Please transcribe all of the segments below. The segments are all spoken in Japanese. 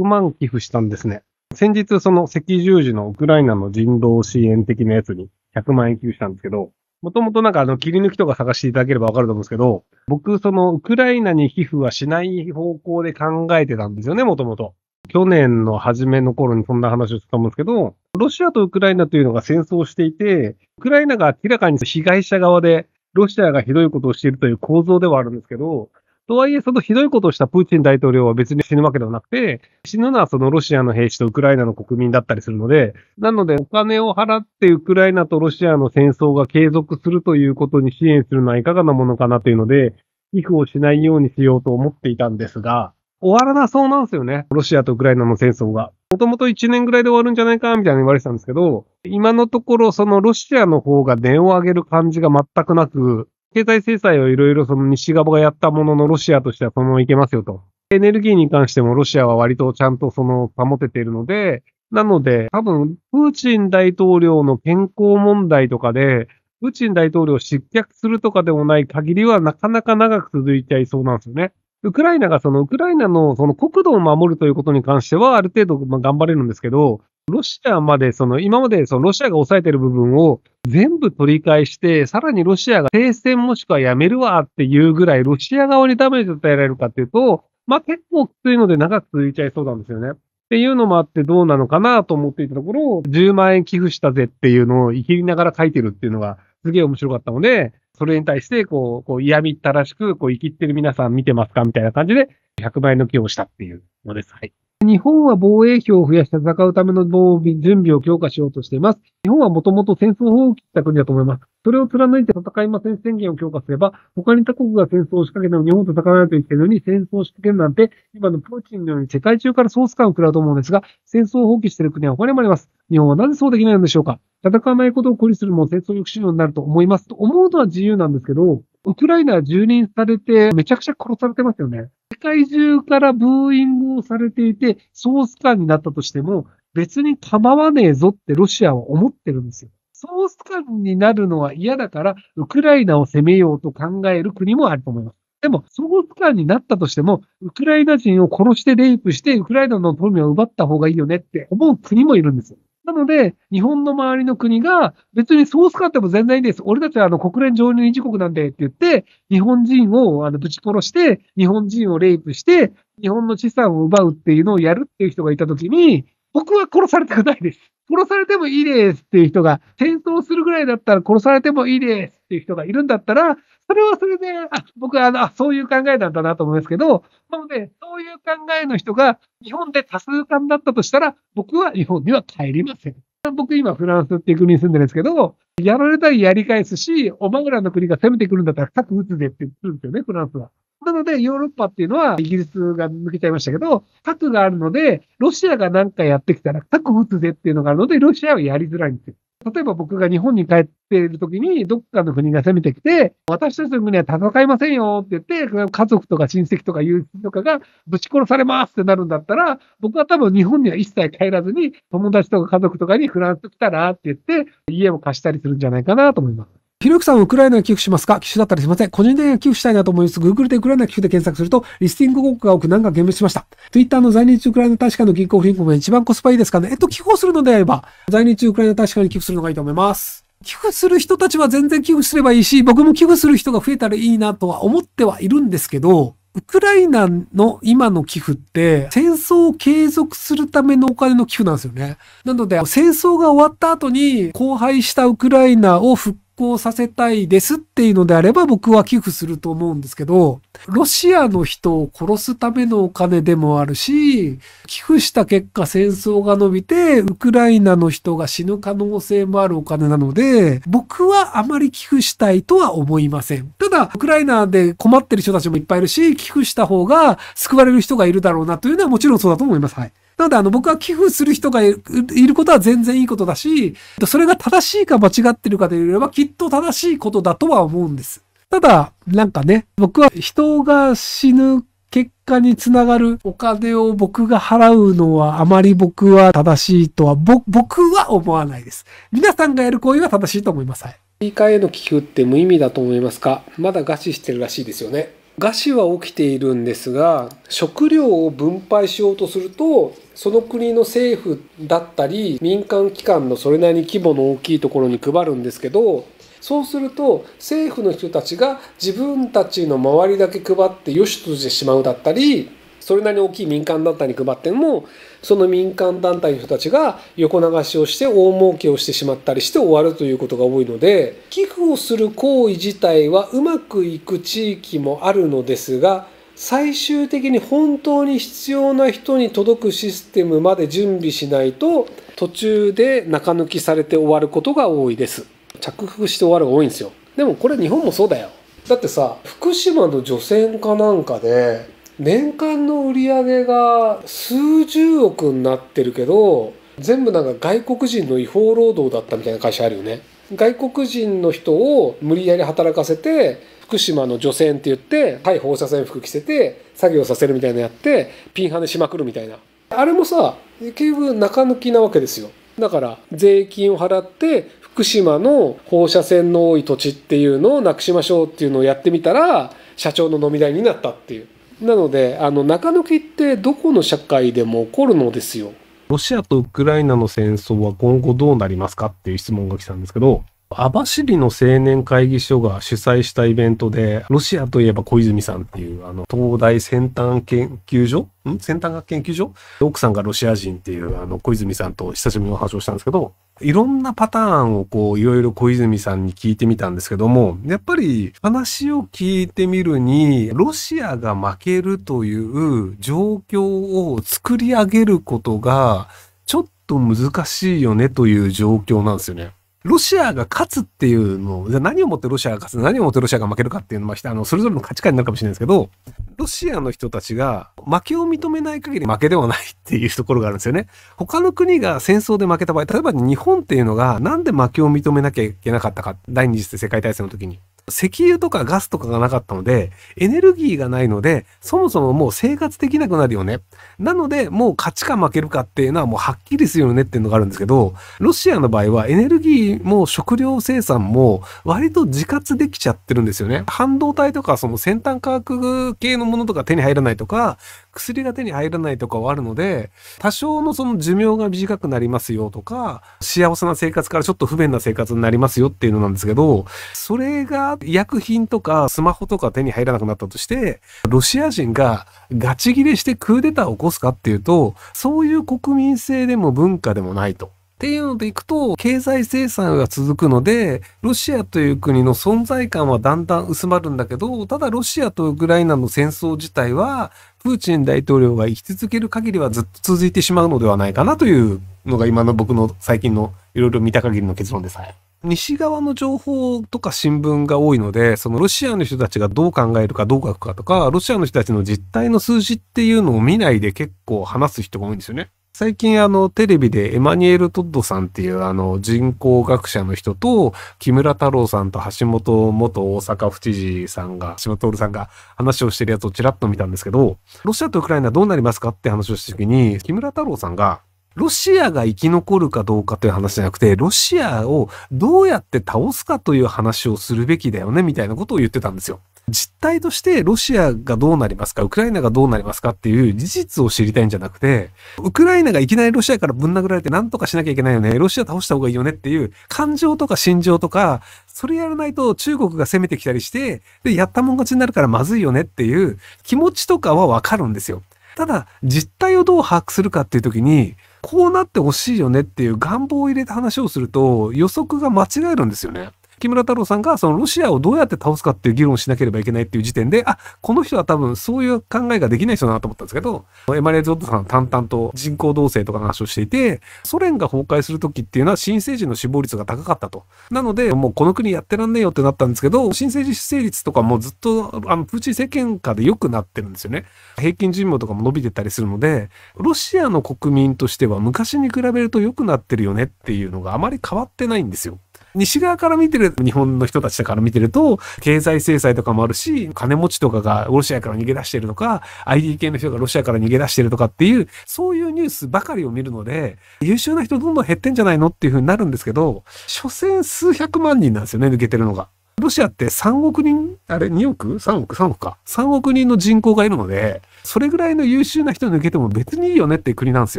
100万寄付したんですね。先日その赤十字のウクライナの人道支援的なやつに100万円寄付したんですけど、もともとなんかあの切り抜きとか探していただければわかると思うんですけど、僕そのウクライナに寄付はしない方向で考えてたんですよね、もともと。去年の初めの頃にそんな話をしたんですけど、ロシアとウクライナというのが戦争していて、ウクライナが明らかに被害者側で、ロシアがひどいことをしているという構造ではあるんですけど、とはいえ、そのひどいことをしたプーチン大統領は別に死ぬわけではなくて、死ぬのはそのロシアの兵士とウクライナの国民だったりするので、なのでお金を払ってウクライナとロシアの戦争が継続するということに支援するのはいかがなものかなというので、寄付をしないようにしようと思っていたんですが、終わらなそうなんですよね。ロシアとウクライナの戦争が。もともと1年ぐらいで終わるんじゃないか、みたいに言われてたんですけど、今のところそのロシアの方が値を上げる感じが全くなく、経済制裁をいろいろその西側がやったもののロシアとしてはそのままいけますよと。エネルギーに関してもロシアは割とちゃんとその保てているので、なので多分プーチン大統領の健康問題とかで、プーチン大統領失脚するとかでもない限りはなかなか長く続いちゃいそうなんですよね。ウクライナがそのウクライナのその国土を守るということに関してはある程度ま頑張れるんですけど、ロシアまで、その今までそのロシアが抑えてる部分を全部取り返して、さらにロシアが停戦もしくはやめるわっていうぐらい、ロシア側にダメージを与えられるかっていうと、まあ結構きついので長く続いちゃいそうなんですよね。っていうのもあってどうなのかなと思っていたところ、10万円寄付したぜっていうのをいきりながら書いてるっていうのがすげえ面白かったので、それに対してこう、こう嫌みったらしく、こう、生きってる皆さん見てますかみたいな感じで、100倍の寄付をしたっていうのです。はい。日本は防衛費を増やして戦うための準備を強化しようとしています。日本はもともと戦争を放棄した国だと思います。それを貫いて戦いません宣言を強化すれば、他に他国が戦争を仕掛けても日本と戦わないといけないのに、戦争を仕掛けるなんて、今のプーチンのように世界中からソース感を食らうと思うんですが、戦争を放棄している国は他にもあります。日本はなぜそうできないのでしょうか戦わないことを孤立するも戦争抑止力になると思います。と思うのは自由なんですけど、ウクライナは住人されて、めちゃくちゃ殺されてますよね。世界中からブーイングをされていて、ソース感になったとしても、別に構わねえぞってロシアは思ってるんですよ。ソース感になるのは嫌だから、ウクライナを攻めようと考える国もあると思います。でも、ソース感になったとしても、ウクライナ人を殺してレイプして、ウクライナの富を奪った方がいいよねって思う国もいるんですよ。なので、日本の周りの国が、別にそう使っても全然いいです。俺たちはあの国連常任理事国なんでって言って、日本人をあのぶち殺して、日本人をレイプして、日本の資産を奪うっていうのをやるっていう人がいたときに、僕は殺されたくないです。殺されてもいいですっていう人が、戦争するぐらいだったら殺されてもいいですっていう人がいるんだったら、それはそれで、あ僕はあのそういう考えなんだなと思いますけど、なので、そういう考えの人が日本で多数感だったとしたら、僕は日本には帰りません。僕今フランスっていう国に住んでるんですけど、やられたらやり返すし、おぐらの国が攻めてくるんだったら核撃つぜって言ってるんですよね、フランスは。なので、ヨーロッパっていうのは、イギリスが抜けちゃいましたけど、核があるので、ロシアが何かやってきたら核撃つぜっていうのがあるので、ロシアはやりづらいんですよ。例えば僕が日本に帰っているときに、どっかの国が攻めてきて、私たちの国は戦いませんよって言って、家族とか親戚とか友人とかがぶち殺されますってなるんだったら、僕は多分日本には一切帰らずに、友達とか家族とかにフランス来たらって言って、家を貸したりするんじゃないかなと思います。ひろゆきさん、ウクライナに寄付しますか寄付だったりしません。個人的には寄付したいなと思います。Google でウクライナ寄付で検索すると、リスティング国が多く何か厳滅しました。Twitter の在日ウクライナ大使館の銀行振込が一番コスパいいですかねえっと、寄付をするのであれば、在日ウクライナ大使館に寄付するのがいいと思います。寄付する人たちは全然寄付すればいいし、僕も寄付する人が増えたらいいなとは思ってはいるんですけど、ウクライナの今の寄付って、戦争を継続するためのお金の寄付なんですよね。なので、戦争が終わった後に、荒廃したウクライナを復行させたいですっていうのであれば僕は寄付すると思うんですけど、ロシアの人を殺すためのお金でもあるし、寄付した結果戦争が伸びて、ウクライナの人が死ぬ可能性もあるお金なので、僕はあまり寄付したいとは思いません。ただ、ウクライナで困ってる人たちもいっぱいいるし、寄付した方が救われる人がいるだろうなというのはもちろんそうだと思います。はい。なので、あの、僕は寄付する人がいることは全然いいことだし、それが正しいか間違ってるかで言えば、きっと正しいことだとは思うんです。ただ、なんかね、僕は人が死ぬ結果につながるお金を僕が払うのはあまり僕は正しいとは、僕は思わないです。皆さんがやる行為は正しいと思います。はい。追加への寄付って無意味だと思いますかまだ餓死してるらしいですよね。餓死は起きているんですが食料を分配しようとするとその国の政府だったり民間機関のそれなりに規模の大きいところに配るんですけどそうすると政府の人たちが自分たちの周りだけ配って良しとしてしまうだったりそれなりに大きい民間団体に配ってもその民間団体の人たちが横流しをして大儲けをしてしまったりして終わるということが多いので寄付をする行為自体はうまくいく地域もあるのですが最終的に本当に必要な人に届くシステムまで準備しないと途中で中抜きされて終わることが多いです着服して終わるが多いんですよでもこれ日本もそうだよだってさ福島の除染かなんかで年間の売り上げが数十億になってるけど全部なんか外国人の違法労働だったみたいな会社あるよね外国人の人を無理やり働かせて福島の除染って言って対放射線服着せて作業させるみたいなやってピンハネしまくるみたいなあれもさ結局中抜きなわけですよだから税金を払って福島の放射線の多い土地っていうのをなくしましょうっていうのをやってみたら社長の飲み代になったっていうなのであの中抜きってどこの社会でも起こるのですよ。ロシアとウクライナの戦争は今後どうなりますかっていう質問が来たんですけど、網走の青年会議所が主催したイベントで、ロシアといえば小泉さんっていう、あの、東大先端研究所ん先端学研究所奥さんがロシア人っていう、あの、小泉さんと久しぶりの話をしたんですけど、いろんなパターンをこう、いろいろ小泉さんに聞いてみたんですけども、やっぱり話を聞いてみるに、ロシアが負けるという状況を作り上げることが、ちょっと難しいよねという状況なんですよね。ロシアが勝つっていうのを、じゃ何をもってロシアが勝つ、何をもってロシアが負けるかっていうのは、あの、それぞれの価値観になるかもしれないですけど、ロシアの人たちが負けを認めない限り負けではないっていうところがあるんですよね。他の国が戦争で負けた場合、例えば日本っていうのがなんで負けを認めなきゃいけなかったか、第二次世界大戦の時に。石油とかガスとかがなかったので、エネルギーがないので、そもそももう生活できなくなるよね。なので、もう勝ちか負けるかっていうのはもうはっきりするよねっていうのがあるんですけど、ロシアの場合はエネルギーも食料生産も割と自活できちゃってるんですよね。半導体とかその先端科学系のものとか手に入らないとか、薬が手に入らないとかはあるので、多少のその寿命が短くなりますよとか、幸せな生活からちょっと不便な生活になりますよっていうのなんですけど、それが医薬品とかスマホとか手に入らなくなったとして、ロシア人がガチ切れしてクーデターを起こすかっていうと、そういう国民性でも文化でもないと。っていうのでいくと、経済制裁が続くので、ロシアという国の存在感はだんだん薄まるんだけど、ただロシアとウクライナの戦争自体は、プーチン大統領が生き続ける限りはずっと続いてしまうのではないかなというのが今の僕の最近のいろいろ見た限りの結論です。西側の情報とか新聞が多いので、そのロシアの人たちがどう考えるかどう書くかとか、ロシアの人たちの実態の数字っていうのを見ないで結構話す人が多いんですよね。最近あのテレビでエマニュエル・トッドさんっていうあの人工学者の人と木村太郎さんと橋本元大阪府知事さんが橋本徹さんが話をしてるやつをちらっと見たんですけどロシアとウクライナどうなりますかって話をした時に木村太郎さんがロシアが生き残るかどうかという話じゃなくて、ロシアをどうやって倒すかという話をするべきだよね、みたいなことを言ってたんですよ。実態としてロシアがどうなりますか、ウクライナがどうなりますかっていう事実を知りたいんじゃなくて、ウクライナがいきなりロシアからぶん殴られて何とかしなきゃいけないよね、ロシア倒した方がいいよねっていう感情とか心情とか、それやらないと中国が攻めてきたりして、で、やったもん勝ちになるからまずいよねっていう気持ちとかはわかるんですよ。ただ、実態をどう把握するかっていう時に、こうなってほしいよねっていう願望を入れた話をすると予測が間違えるんですよね。木村太郎さんがそのロシアをどうやって倒すかっていう議論をしなければいけないっていう時点で、あ、この人は多分そういう考えができない人だなと思ったんですけど、エマリア・ゾットさんは淡々と人口動静とかの話をしていて、ソ連が崩壊する時っていうのは新生児の死亡率が高かったと。なので、もうこの国やってらんねえよってなったんですけど、新生児出生率とかもずっと、あの、プーチン政権下で良くなってるんですよね。平均寿命とかも伸びてたりするので、ロシアの国民としては昔に比べると良くなってるよねっていうのがあまり変わってないんですよ。西側から見てる日本の人たちから見てると、経済制裁とかもあるし、金持ちとかがロシアから逃げ出してるとか、i d 系の人がロシアから逃げ出してるとかっていう、そういうニュースばかりを見るので、優秀な人どんどん減ってんじゃないのっていうふうになるんですけど、所詮数百万人なんですよね、抜けてるのが。ロシアって3億人、あれ2億 ?3 億 ?3 億か。3億人の人口がいるので、それぐらいの優秀な人抜けても別にいいよねっていう国なんです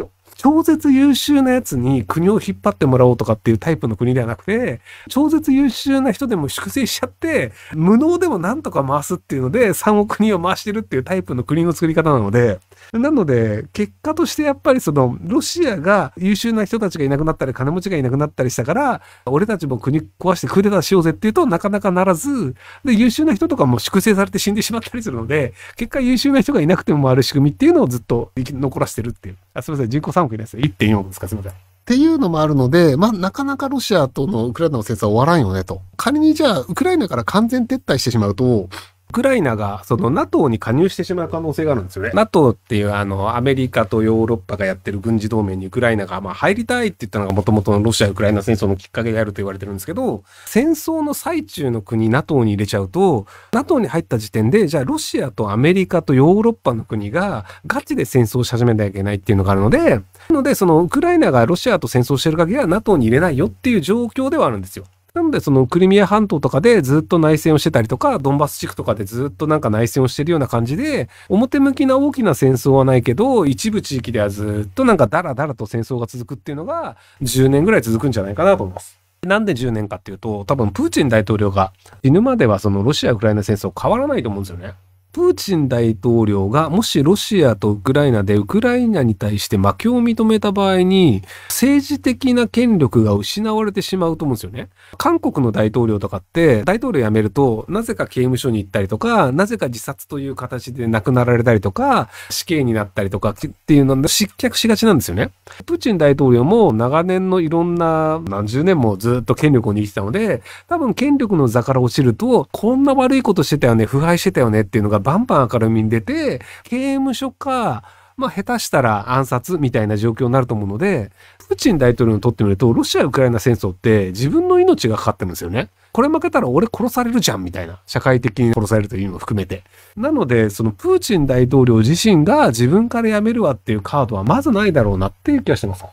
よ。超絶優秀なやつに国を引っ張ってもらおうとかっていうタイプの国ではなくて、超絶優秀な人でも粛清しちゃって、無能でもなんとか回すっていうので、3億人を回してるっていうタイプの国の作り方なので、なので、結果としてやっぱりその、ロシアが優秀な人たちがいなくなったり、金持ちがいなくなったりしたから、俺たちも国壊してクーデターしようぜっていうとなかなかならず、で、優秀な人とかも粛清されて死んでしまったりするので、結果優秀な人がいなくても回る仕組みっていうのをずっと生き残らせてるっていう。あ、すみません、人口3億いないですよ。1.4億ですか、すみません。っていうのもあるので、まあ、なかなかロシアとのウクライナの戦争は終わらんよねと。仮にじゃあ、ウクライナから完全撤退してしまうと、クライナがその NATO に加入してしまう可能性があるんですよね。NATO っていうあのアメリカとヨーロッパがやってる軍事同盟にウクライナがまあ入りたいって言ったのがもともとのロシア・ウクライナ戦争のきっかけであると言われてるんですけど、戦争の最中の国 NATO に入れちゃうと、NATO に入った時点で、じゃあロシアとアメリカとヨーロッパの国がガチで戦争し始めなきゃいけないっていうのがあるので、なのでそのウクライナがロシアと戦争してる限りは NATO に入れないよっていう状況ではあるんですよ。なので、そのクリミア半島とかでずっと内戦をしてたりとか、ドンバス地区とかでずっとなんか内戦をしてるような感じで、表向きな大きな戦争はないけど、一部地域ではずっとなんかダラダラと戦争が続くっていうのが、10年ぐらい続くんじゃないかなと思います。なんで10年かっていうと、多分プーチン大統領が死ぬまではそのロシア・ウクライナ戦争変わらないと思うんですよね。プーチン大統領がもしロシアとウクライナでウクライナに対して負けを認めた場合に政治的な権力が失われてしまうと思うんですよね。韓国の大統領とかって大統領辞めるとなぜか刑務所に行ったりとかなぜか自殺という形で亡くなられたりとか死刑になったりとかっていうので失脚しがちなんですよね。プーチン大統領も長年のいろんな何十年もずっと権力を握ってたので多分権力の座から落ちるとこんな悪いことしてたよね腐敗してたよねっていうのがバンバン明るみに出て、刑務所か、まあ、下手したら暗殺みたいな状況になると思うので、プーチン大統領にとってみると、ロシア・ウクライナ戦争って自分の命がかかってるんですよね。これ負けたら俺殺されるじゃんみたいな。社会的に殺されるというのも含めて。なので、そのプーチン大統領自身が自分から辞めるわっていうカードはまずないだろうなっていう気がしてます。